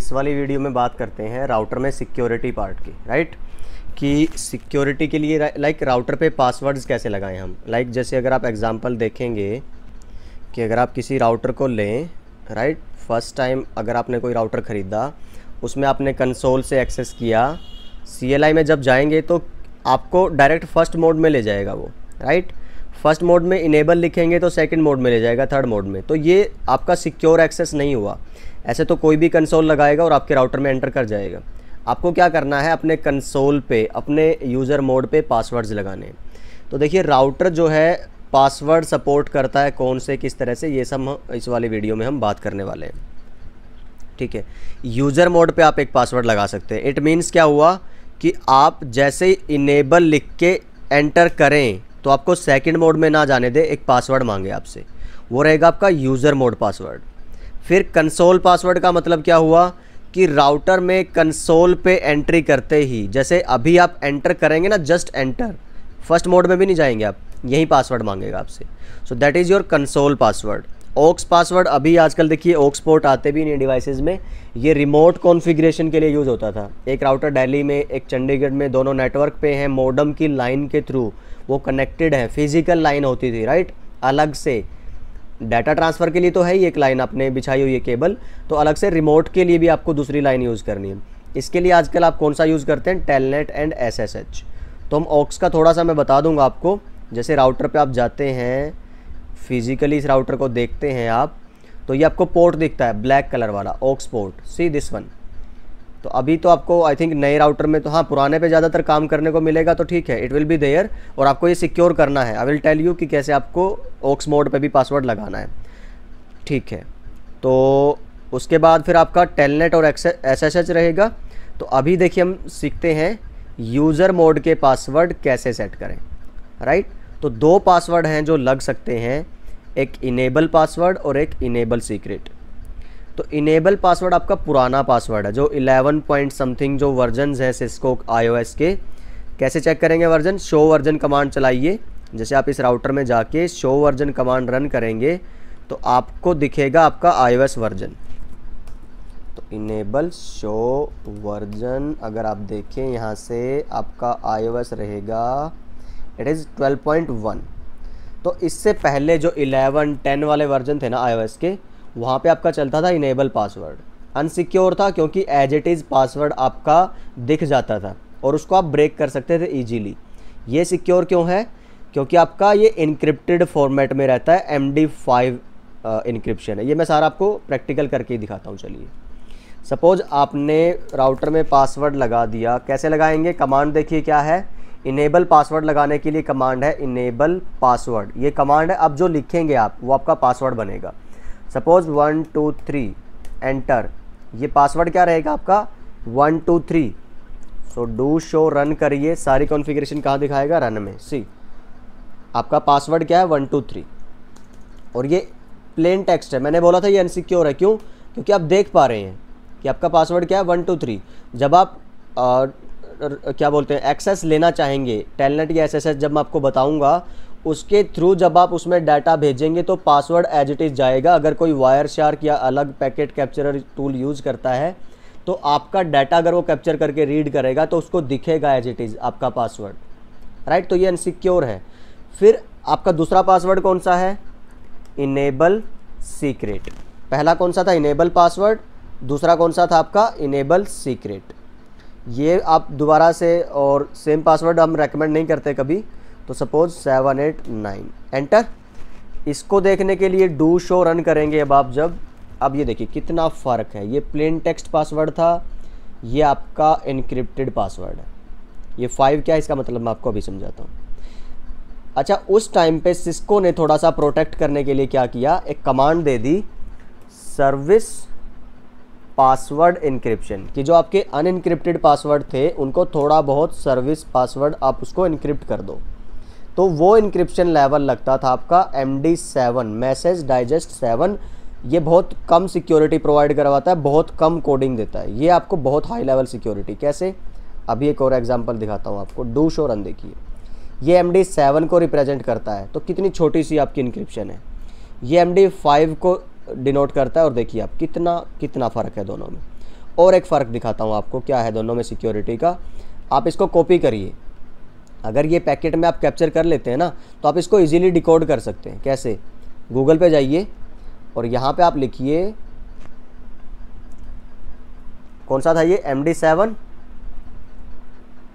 इस वाली वीडियो में बात करते हैं राउटर में सिक्योरिटी पार्ट की राइट कि सिक्योरिटी के लिए लाइक राउटर पे पासवर्ड्स कैसे लगाएं हम लाइक जैसे अगर आप एग्ज़ाम्पल देखेंगे कि अगर आप किसी राउटर को लें राइट फर्स्ट टाइम अगर आपने कोई राउटर ख़रीदा उसमें आपने कंसोल से एक्सेस किया सी में जब जाएंगे तो आपको डायरेक्ट फर्स्ट मोड में ले जाएगा वो राइट फर्स्ट मोड में इनेबल लिखेंगे तो सेकंड मोड में ले जाएगा थर्ड मोड में तो ये आपका सिक्योर एक्सेस नहीं हुआ ऐसे तो कोई भी कंसोल लगाएगा और आपके राउटर में एंटर कर जाएगा आपको क्या करना है अपने कंसोल पे अपने यूज़र मोड पे पासवर्ड्स लगाने तो देखिए राउटर जो है पासवर्ड सपोर्ट करता है कौन से किस तरह से ये सब इस वाले वीडियो में हम बात करने वाले हैं ठीक है यूज़र मोड पे आप एक पासवर्ड लगा सकते हैं इट मीन्स क्या हुआ कि आप जैसे इनेबल लिख के एंटर करें तो आपको सेकेंड मोड में ना जाने दे एक पासवर्ड मांगे आपसे वो रहेगा आपका यूज़र मोड पासवर्ड फिर कंसोल पासवर्ड का मतलब क्या हुआ कि राउटर में कंसोल पे एंट्री करते ही जैसे अभी आप एंटर करेंगे ना जस्ट एंटर फर्स्ट मोड में भी नहीं जाएंगे आप यही पासवर्ड मांगेगा आपसे so that is your console password aux password अभी आजकल देखिए ओक्स पोर्ट आते भी नहीं डिवाइसेस में ये रिमोट कॉन्फ़िगरेशन के लिए यूज़ होता था एक राउटर दिल्ली में एक चंडीगढ़ में दोनों नेटवर्क पे हैं मोडम की लाइन के थ्रू वो कनेक्टेड है फिजिकल लाइन होती थी राइट अलग से डाटा ट्रांसफ़र के लिए तो है ही एक लाइन आपने बिछाई हुई है केबल तो अलग से रिमोट के लिए भी आपको दूसरी लाइन यूज़ करनी है इसके लिए आजकल आप कौन सा यूज़ करते हैं टेलनेट एंड एसएसएच तो हम ऑक्स का थोड़ा सा मैं बता दूंगा आपको जैसे राउटर पे आप जाते हैं फिज़िकली इस राउटर को देखते हैं आप तो ये आपको पोर्ट दिखता है ब्लैक कलर वाला aux port see this one तो अभी तो आपको आई थिंक नए राउटर में तो हाँ पुराने पे ज़्यादातर काम करने को मिलेगा तो ठीक है इट विल बी देयर और आपको ये सिक्योर करना है आई विल टेल यू कि कैसे आपको ओक्स मोड पे भी पासवर्ड लगाना है ठीक है तो उसके बाद फिर आपका टेलनेट और एस एस रहेगा तो अभी देखिए हम सीखते हैं यूज़र मोड के पासवर्ड कैसे सेट करें राइट तो दो पासवर्ड हैं जो लग सकते हैं एक इनेबल पासवर्ड और एक इनेबल सीक्रेट तो इनेबल पासवर्ड आपका पुराना पासवर्ड है जो 11 पॉइंट समथिंग जो वर्जन है सिस्को आईओएस के कैसे चेक करेंगे वर्जन शो वर्जन कमांड चलाइए जैसे आप इस राउटर में जाके शो वर्जन कमांड रन करेंगे तो आपको दिखेगा आपका आईओएस वर्जन तो इनेबल शो वर्जन अगर आप देखें यहाँ से आपका आईओएस रहेगा इट इज़ वन तो इससे पहले जो इलेवन टेन वाले वर्जन थे ना एस के वहाँ पे आपका चलता था इनेबल पासवर्ड अनसिक्योर था क्योंकि एज इट इज़ पासवर्ड आपका दिख जाता था और उसको आप ब्रेक कर सकते थे ईजीली ये सिक्योर क्यों है क्योंकि आपका ये इनक्रिप्टेड फॉर्मेट में रहता है एम डी फाइव इनक्रिप्शन है ये मैं सारा आपको प्रैक्टिकल करके ही दिखाता हूँ चलिए सपोज आपने राउटर में पासवर्ड लगा दिया कैसे लगाएंगे कमांड देखिए क्या है इनेबल पासवर्ड लगाने के लिए कमांड है इनेबल पासवर्ड ये कमांड है अब जो लिखेंगे आप वो आपका पासवर्ड बनेगा suppose one two three enter ये पासवर्ड क्या रहेगा आपका one two three so do show run करिए सारी कॉन्फ़िगरेशन कहाँ दिखाएगा रन में सी आपका पासवर्ड क्या है वन टू थ्री और ये प्लेन टेक्स्ट है मैंने बोला था ये अनसिक्योर है क्यों क्योंकि आप देख पा रहे हैं कि आपका पासवर्ड क्या है वन टू थ्री जब आप आ, क्या बोलते हैं एक्सेस लेना चाहेंगे टेलनेट या एस जब मैं आपको बताऊँगा उसके थ्रू जब आप उसमें डाटा भेजेंगे तो पासवर्ड एज इट इज़ जाएगा अगर कोई वायर शार्क या अलग पैकेट कैप्चरर टूल यूज़ करता है तो आपका डाटा अगर वो कैप्चर करके रीड करेगा तो उसको दिखेगा एज इट इज़ आपका पासवर्ड राइट तो ये अनसिक्योर है फिर आपका दूसरा पासवर्ड कौन सा है इनेबल सीक्रेट पहला कौन सा था इनेबल पासवर्ड दूसरा कौन सा था आपका इनेबल सीक्रेट ये आप दोबारा से और सेम पासवर्ड हम रेकमेंड नहीं करते कभी तो suppose seven eight nine enter इसको देखने के लिए डू शो रन करेंगे अब आप जब अब ये देखिए कितना फ़र्क है ये प्लेन टेक्स्ट पासवर्ड था ये आपका इनक्रिप्टेड पासवर्ड है ये फाइव क्या है इसका मतलब मैं आपको अभी समझाता हूँ अच्छा उस टाइम पे सिस्को ने थोड़ा सा प्रोटेक्ट करने के लिए क्या किया एक कमांड दे दी सर्विस पासवर्ड इनक्रिप्शन कि जो आपके अनइनक्रिप्टेड पासवर्ड थे उनको थोड़ा बहुत सर्विस पासवर्ड आप उसको इनक्रिप्ट कर दो तो वो इंक्रिप्शन लेवल लगता था आपका M D seven message digest seven ये बहुत कम सिक्योरिटी प्रोवाइड करवाता है बहुत कम कोडिंग देता है ये आपको बहुत हाई लेवल सिक्योरिटी कैसे अभी एक और एग्जांपल दिखाता हूँ आपको डू और अन देखिए ये एम डी सेवन को रिप्रेजेंट करता है तो कितनी छोटी सी आपकी इंक्रिप्शन है ये एम डी फाइव को डिनोट करता है और देखिए आप कितना कितना फ़र्क है दोनों में और एक फ़र्क दिखाता हूँ आपको क्या है दोनों में सिक्योरिटी का आप इसको कॉपी करिए अगर ये पैकेट में आप कैप्चर कर लेते हैं ना तो आप इसको इजीली डिकोड कर सकते हैं कैसे गूगल पे जाइए और यहाँ पे आप लिखिए कौन सा था ये M D seven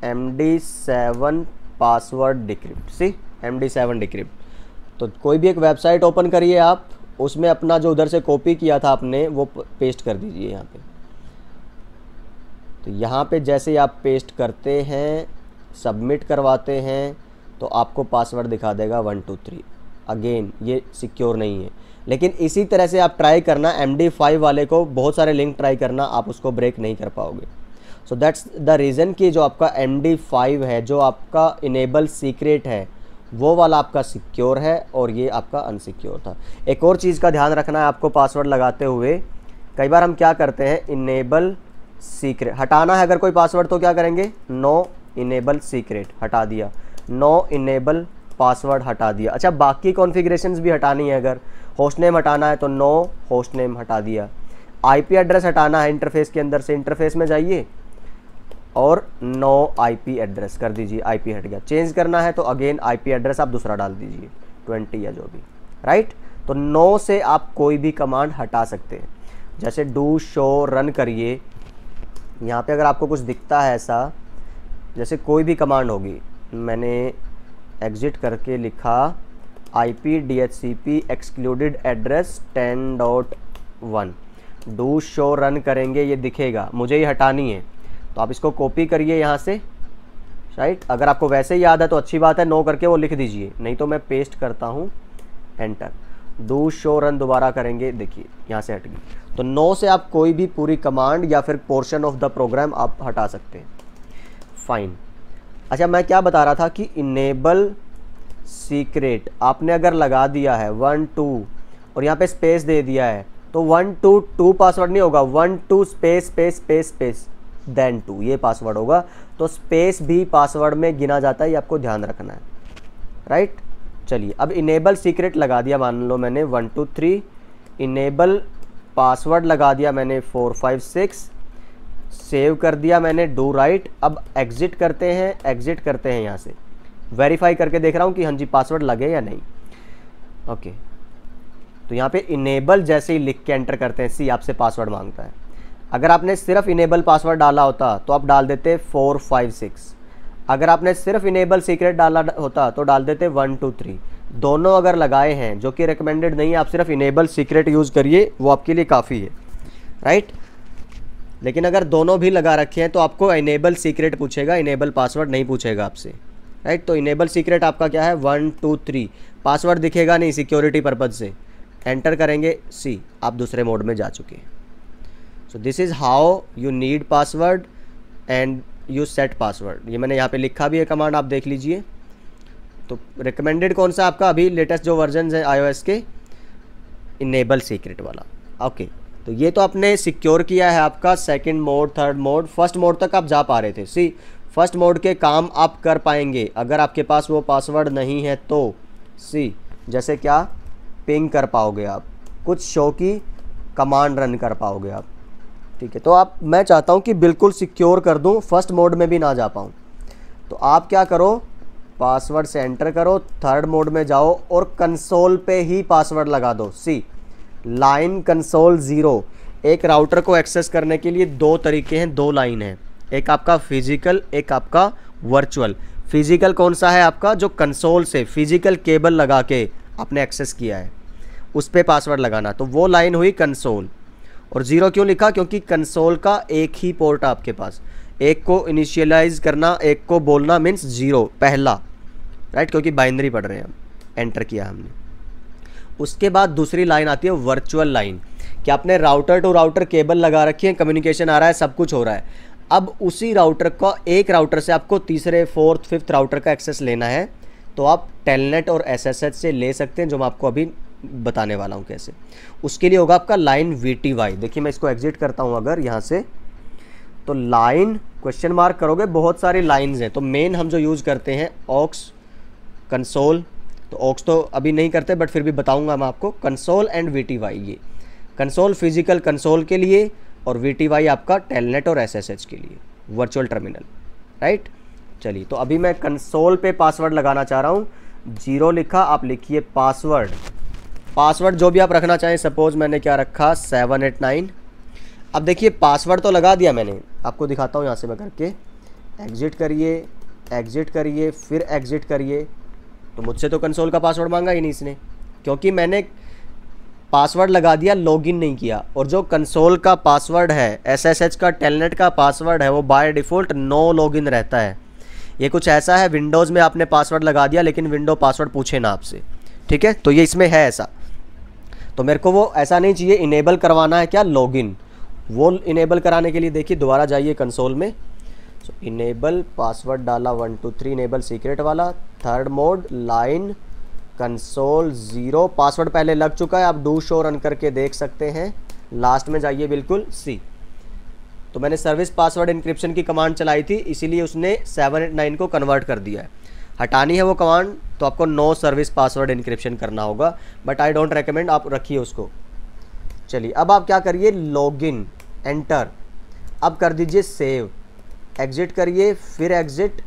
M D seven password decrypt C M D seven decrypt तो कोई भी एक वेबसाइट ओपन करिए आप उसमें अपना जो उधर से कॉपी किया था आपने वो पेस्ट कर दीजिए यहाँ पे तो यहाँ पे जैसे आप पेस्ट करते हैं सबमिट करवाते हैं तो आपको पासवर्ड दिखा देगा वन टू थ्री अगेन ये सिक्योर नहीं है लेकिन इसी तरह से आप ट्राई करना एम डी फाइव वाले को बहुत सारे लिंक ट्राई करना आप उसको ब्रेक नहीं कर पाओगे सो दैट्स द रीज़न कि जो आपका एम डी फाइव है जो आपका इनेबल सीक्रेट है वो वाला आपका सिक्योर है और ये आपका अनसिक्योर था एक और चीज़ का ध्यान रखना है आपको पासवर्ड लगाते हुए कई बार हम क्या करते हैं इनेबल सीक्रेट हटाना है अगर कोई पासवर्ड तो क्या करेंगे नो no इनेबल सीक्रेट हटा दिया नो इनेबल पासवर्ड हटा दिया अच्छा बाकी कॉन्फ़िगरेशन भी हटानी है अगर होस्ट नेम हटाना है तो नो होस्ट नेम हटा दिया आईपी एड्रेस हटाना है इंटरफेस के अंदर से इंटरफेस में जाइए और नो आईपी एड्रेस कर दीजिए आईपी हट गया चेंज करना है तो अगेन आईपी एड्रेस आप दूसरा डाल दीजिए ट्वेंटी या जो भी राइट तो नो से आप कोई भी कमांड हटा सकते हैं जैसे डू शो रन करिए यहाँ पर अगर आपको कुछ दिखता है ऐसा जैसे कोई भी कमांड होगी मैंने एग्ज़िट करके लिखा I P D H C P excluded address ten dot one do show run करेंगे ये दिखेगा मुझे ये हटानी है तो आप इसको कॉपी करिए यहाँ से राइट अगर आपको वैसे ही याद है तो अच्छी बात है नो करके वो लिख दीजिए नहीं तो मैं पेस्ट करता हूँ एंटर डू शो रन दोबारा करेंगे देखिए यहाँ से हट गई तो नो से आप कोई भी पूरी कमांड या फिर पोर्शन ऑफ द प्रोग्राम आप हटा सकते हैं फाइन अच्छा मैं क्या बता रहा था कि इनेबल सीक्रेट आपने अगर लगा दिया है वन टू और यहाँ पे स्पेस दे दिया है तो वन टू टू पासवर्ड नहीं होगा one two space space space space then two ये पासवर्ड होगा तो स्पेस भी पासवर्ड में गिना जाता है ये आपको ध्यान रखना है राइट चलिए अब इनेबल सीक्रेट लगा दिया मान लो मैंने one two three enable password लगा दिया मैंने फोर फाइव सिक्स सेव कर दिया मैंने डू राइट अब एग्ज़िट करते हैं एग्ज़िट करते हैं यहाँ से वेरीफाई करके देख रहा हूँ कि हाँ जी पासवर्ड लगे या नहीं ओके तो यहाँ पे इनेबल जैसे ही लिख के एंटर करते हैं सी आपसे पासवर्ड मांगता है अगर आपने सिर्फ इनेबल पासवर्ड डाला होता तो आप डाल देते फोर फाइव सिक्स अगर आपने सिर्फ इनेबल सीक्रेट डाला होता तो डाल देते वन टू थ्री दोनों अगर लगाए हैं जो कि रिकमेंडेड नहीं है आप सिर्फ इनेबल सीक्रेट यूज़ करिए वो आपके लिए काफ़ी है राइट right? लेकिन अगर दोनों भी लगा रखे हैं तो आपको इनेबल सीक्रेट पूछेगा इनेबल पासवर्ड नहीं पूछेगा आपसे राइट तो इनेबल सीक्रेट आपका क्या है वन टू थ्री पासवर्ड दिखेगा नहीं सिक्योरिटी पर्पज से एंटर करेंगे सी आप दूसरे मोड में जा चुके हैं so this is how you need password and you set password ये मैंने यहाँ पे लिखा भी है कमांड आप देख लीजिए तो रिकमेंडेड कौन सा आपका अभी लेटेस्ट जो वर्जन है आईओएस के इनेबल सीक्रेट वाला ओके okay. तो ये तो आपने सिक्योर किया है आपका second mode third mode first mode तक आप जा पा रहे थे सी फर्स्ट मोड के काम आप कर पाएंगे अगर आपके पास वो पासवर्ड नहीं है तो सी जैसे क्या पिंग कर पाओगे आप कुछ शो की कमांड रन कर पाओगे आप ठीक है तो आप मैं चाहता हूँ कि बिल्कुल सिक्योर कर दूँ फर्स्ट मोड में भी ना जा पाऊँ तो आप क्या करो पासवर्ड से एंटर करो थर्ड मोड में जाओ और कंसोल पे ही पासवर्ड लगा दो सी लाइन कंसोल ज़ीरो एक राउटर को एक्सेस करने के लिए दो तरीके हैं दो लाइन हैं एक आपका फिजिकल एक आपका वर्चुअल फिजिकल कौन सा है आपका जो कंसोल से फिजिकल केबल लगा के आपने एक्सेस किया है उस पर पासवर्ड लगाना तो वो लाइन हुई कंसोल और ज़ीरो क्यों लिखा क्योंकि कंसोल का एक ही पोर्ट आपके पास एक को इनिशियलाइज करना एक को बोलना मीन्स ज़ीरो पहला राइट क्योंकि बाइंदरी पढ़ रहे हैं हम एंटर किया हमने उसके बाद दूसरी लाइन आती है वर्चुअल लाइन कि आपने राउटर टू राउटर केबल लगा रखी है कम्युनिकेशन आ रहा है सब कुछ हो रहा है अब उसी राउटर का एक राउटर से आपको तीसरे फोर्थ फिफ्थ राउटर का एक्सेस लेना है तो आप टेलनेट और एस से ले सकते हैं जो मैं आपको अभी बताने वाला हूँ कैसे उसके लिए होगा आपका लाइन वी टी वाई देखिए मैं इसको एग्जिट करता हूँ अगर यहाँ से तो लाइन क्वेश्चन मार्क करोगे बहुत सारी लाइंस हैं तो मेन हम जो यूज़ करते हैं ऑक्स कंसोल तो ऑक्स तो अभी नहीं करते बट फिर भी बताऊंगा मैं आपको कंसोल एंड वी ये कंसोल फिजिकल कंसोल के लिए और वी आपका टेलनेट और एस के लिए वर्चुअल टर्मिनल राइट चलिए तो अभी मैं कंसोल पे पासवर्ड लगाना चाह रहा हूँ जीरो लिखा आप लिखिए पासवर्ड पासवर्ड जो भी आप रखना चाहें सपोज मैंने क्या रखा सेवन एट नाइन अब देखिए पासवर्ड तो लगा दिया मैंने आपको दिखाता हूँ यहाँ से मैं करके एग्ज़िट करिए एग्ज़िट करिए फिर एग्ज़िट करिए तो मुझसे तो कंसोल का पासवर्ड मांगा ही नहीं इसने क्योंकि मैंने पासवर्ड लगा दिया लॉगिन नहीं किया और जो कंसोल का पासवर्ड है एसएसएच का टेलनेट का पासवर्ड है वो बाय डिफ़ॉल्ट नो लॉगिन रहता है ये कुछ ऐसा है विंडोज़ में आपने पासवर्ड लगा दिया लेकिन विंडो पासवर्ड पूछे ना आपसे ठीक है तो ये इसमें है ऐसा तो मेरे को वो ऐसा नहीं चाहिए इनेबल करवाना है क्या लॉगिन वो इनेबल कराने के लिए देखिए दोबारा जाइए कंसोल में सो इनेबल पासवर्ड डाला one two three enable secret वाला third mode line console zero password पहले लग चुका है आप डू शो रन करके देख सकते हैं लास्ट में जाइए बिल्कुल सी तो मैंने सर्विस पासवर्ड इंक्रिप्शन की कमांड चलाई थी इसीलिए उसने सेवन एट नाइन को कन्वर्ट कर दिया है हटानी है वो कमांड तो आपको नो सर्विस पासवर्ड इंक्रिप्शन करना होगा बट आई डोंट रिकमेंड आप रखिए उसको चलिए अब आप क्या करिए लॉगिन एंटर अब कर दीजिए सेव एग्ज़िट करिए फिर एग्ज़िट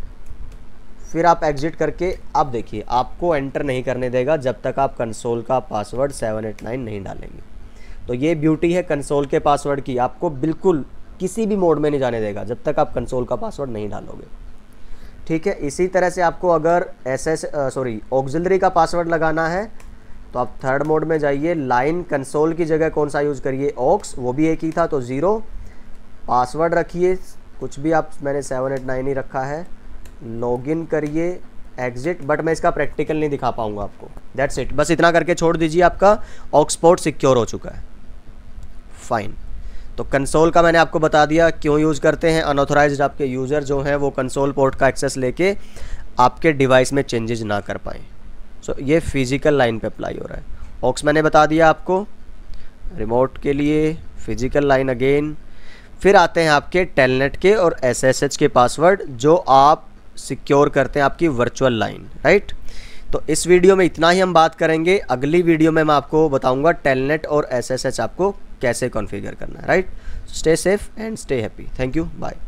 फिर आप एग्ज़िट करके आप देखिए आपको एंटर नहीं करने देगा जब तक आप कंसोल का पासवर्ड सेवन एट नाइन नहीं डालेंगे तो ये ब्यूटी है कंसोल के पासवर्ड की आपको बिल्कुल किसी भी मोड में नहीं जाने देगा जब तक आप कंसोल का पासवर्ड नहीं डालोगे ठीक है इसी तरह से आपको अगर एस एस सॉरी ऑक्जिलरी का पासवर्ड लगाना है तो आप थर्ड मोड में जाइए लाइन कंसोल की जगह कौन सा यूज़ करिए ऑक्स वो भी एक ही था तो ज़ीरो पासवर्ड रखिए कुछ भी आप मैंने सेवन एट नाइन ही रखा है लॉगिन करिए एग्जिट बट मैं इसका प्रैक्टिकल नहीं दिखा पाऊंगा आपको दैट्स इट बस इतना करके छोड़ दीजिए आपका ऑक्सपोर्ट सिक्योर हो चुका है फाइन तो कंसोल का मैंने आपको बता दिया क्यों यूज़ करते हैं अनऑथोराइज आपके यूज़र जो हैं वो कंसोल पोर्ट का एक्सेस लेके आपके डिवाइस में चेंजेज ना कर पाएँ सो so, ये फिज़िकल लाइन पे अप्लाई हो रहा है ऑक्स मैंने बता दिया आपको रिमोट के लिए फिज़िकल लाइन अगेन फिर आते हैं आपके टेलनेट के और एसएसएच के पासवर्ड जो आप सिक्योर करते हैं आपकी वर्चुअल लाइन राइट तो इस वीडियो में इतना ही हम बात करेंगे अगली वीडियो में मैं आपको बताऊंगा टेलनेट और एसएसएच आपको कैसे कॉन्फ़िगर करना है right stay safe and stay happy thank you bye